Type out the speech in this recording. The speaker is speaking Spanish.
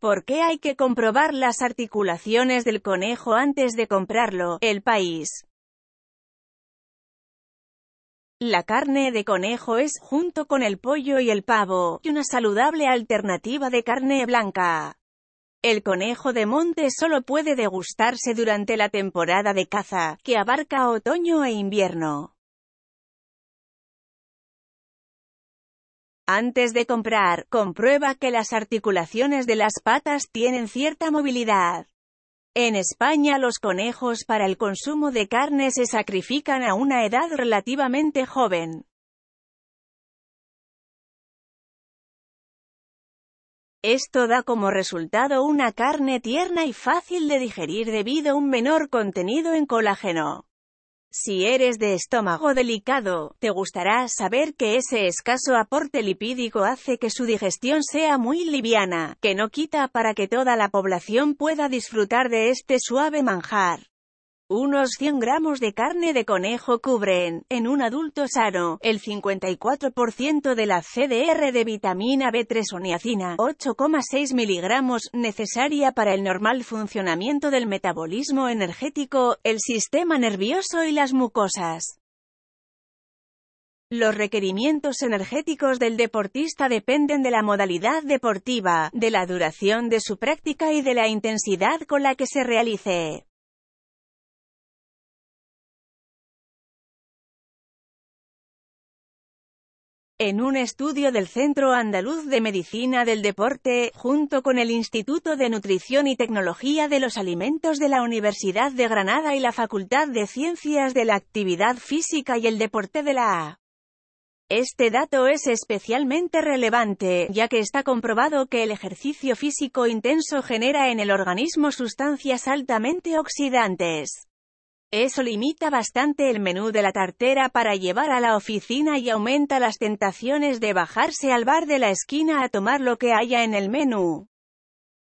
¿Por qué hay que comprobar las articulaciones del conejo antes de comprarlo? El país. La carne de conejo es, junto con el pollo y el pavo, una saludable alternativa de carne blanca. El conejo de monte solo puede degustarse durante la temporada de caza, que abarca otoño e invierno. Antes de comprar, comprueba que las articulaciones de las patas tienen cierta movilidad. En España los conejos para el consumo de carne se sacrifican a una edad relativamente joven. Esto da como resultado una carne tierna y fácil de digerir debido a un menor contenido en colágeno. Si eres de estómago delicado, te gustará saber que ese escaso aporte lipídico hace que su digestión sea muy liviana, que no quita para que toda la población pueda disfrutar de este suave manjar. Unos 100 gramos de carne de conejo cubren, en un adulto sano, el 54% de la CDR de vitamina B3 o niacina, 8,6 miligramos, necesaria para el normal funcionamiento del metabolismo energético, el sistema nervioso y las mucosas. Los requerimientos energéticos del deportista dependen de la modalidad deportiva, de la duración de su práctica y de la intensidad con la que se realice. En un estudio del Centro Andaluz de Medicina del Deporte, junto con el Instituto de Nutrición y Tecnología de los Alimentos de la Universidad de Granada y la Facultad de Ciencias de la Actividad Física y el Deporte de la A. Este dato es especialmente relevante, ya que está comprobado que el ejercicio físico intenso genera en el organismo sustancias altamente oxidantes. Eso limita bastante el menú de la tartera para llevar a la oficina y aumenta las tentaciones de bajarse al bar de la esquina a tomar lo que haya en el menú.